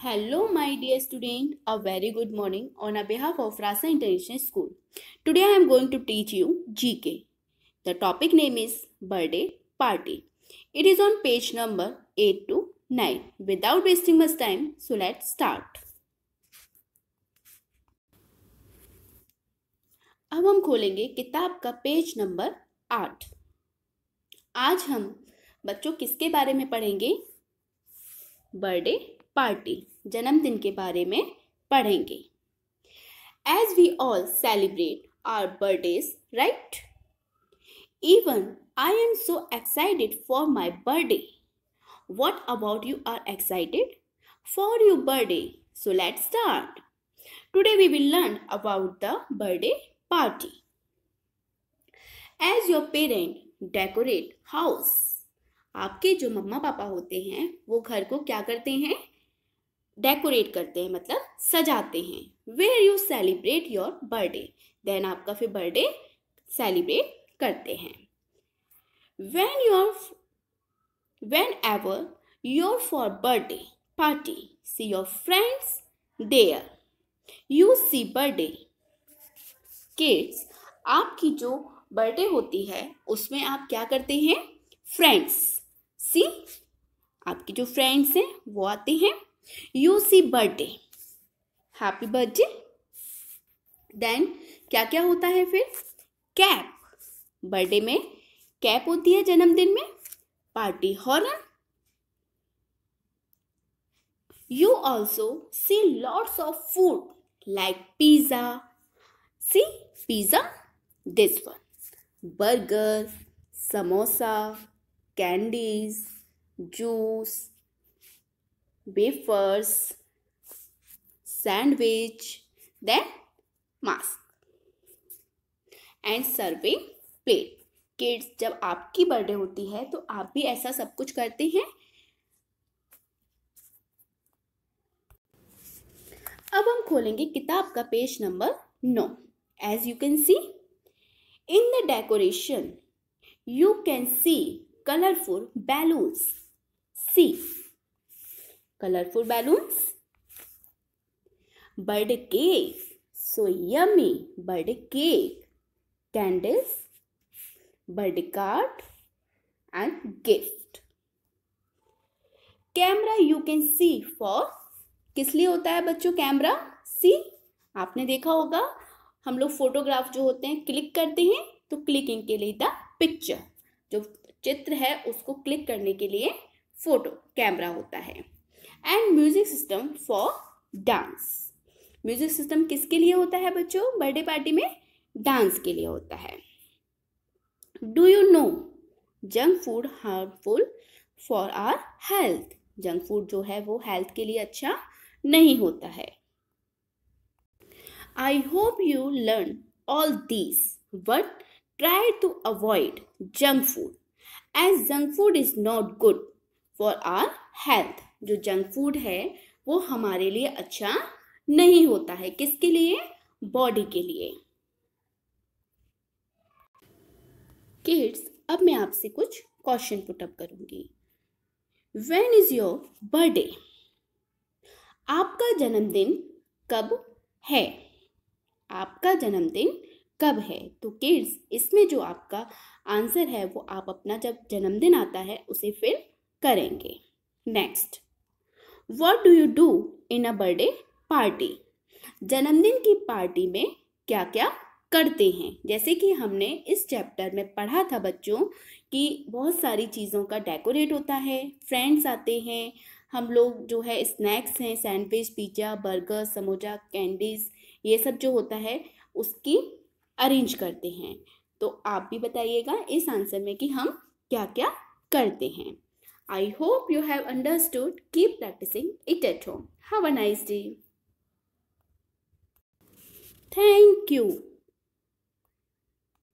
Hello my dear student, a very good morning on behalf of Rasa International School. Today I am going to teach you GK. The topic name is birthday party. It is on page number 8 to 9. Without wasting much time, so let's start. अब हम खोलेंगे किताब का page number आठ आज हम बच्चों किसके बारे में पढ़ेंगे बर्थडे पार्टी जन्मदिन के बारे में पढ़ेंगे as we all celebrate our birthday right even I am so excited for my birthday what about you are excited for your birthday so let start today we will learn about the birthday party as your parent decorate house आपके जो मम्मा पापा होते हैं वो घर को क्या करते हैं डेकोरेट करते हैं मतलब सजाते हैं where you celebrate your birthday then आपका फिर बर्थडे सेलिब्रेट करते हैं when your whenever your for birthday party see your friends there you see birthday kids आपकी जो बर्थडे होती है उसमें आप क्या करते हैं फ्रेंड्स सी आपकी जो फ्रेंड्स हैं वो आते हैं you see birthday happy birthday then क्या क्या होता है फिर कैप बर्थडे में कैप होती है जन्मदिन में party horn you also see lots of food like pizza see pizza this one burger samosa candies juice wafers, sandwich, then mask and serving plate. Kids जब आपकी बर्थडे होती है तो आप भी ऐसा सब कुछ करते हैं अब हम खोलेंगे किताब का पेज नंबर नौ as you can see in the decoration you can see colourful balloons see colorful balloons bird cake so yummy bird cake candies bird card and gift camera you can see for किस लिए होता है बच्चों camera सी आपने देखा होगा हम लोग फोटोग्राफ जो होते हैं क्लिक करते हैं तो क्लिकिंग के लिए द पिक्चर जो चित्र है उसको क्लिक करने के लिए फोटो कैमरा होता है and music system for dance music system किसके लिए होता है बच्चों बर्थडे पार्टी में डांस के लिए होता है do you know junk food harmful for our health junk food जो है वो हेल्थ के लिए अच्छा नहीं होता है I hope you learn all these but try to avoid junk food as junk food is not good for our health जो जंक फूड है वो हमारे लिए अच्छा नहीं होता है किसके लिए बॉडी के लिए किड्स अब मैं आपसे कुछ क्वेश्चन पुटअप करूंगी वेन इज योर बर्थडे आपका जन्मदिन कब है आपका जन्मदिन कब है तो किड्स इसमें जो आपका आंसर है वो आप अपना जब जन्मदिन आता है उसे फिर करेंगे next what do you do in a birthday party जन्मदिन की पार्टी में क्या क्या करते हैं जैसे कि हमने इस चैप्टर में पढ़ा था बच्चों कि बहुत सारी चीज़ों का डेकोरेट होता है फ्रेंड्स आते हैं हम लोग जो है स्नैक्स हैं sandwich pizza burger samosa candies ये सब जो होता है उसकी अरेंज करते हैं तो आप भी बताइएगा इस आंसर में कि हम क्या क्या करते हैं I hope you have understood. Keep practicing it at home. Have a nice day. Thank you.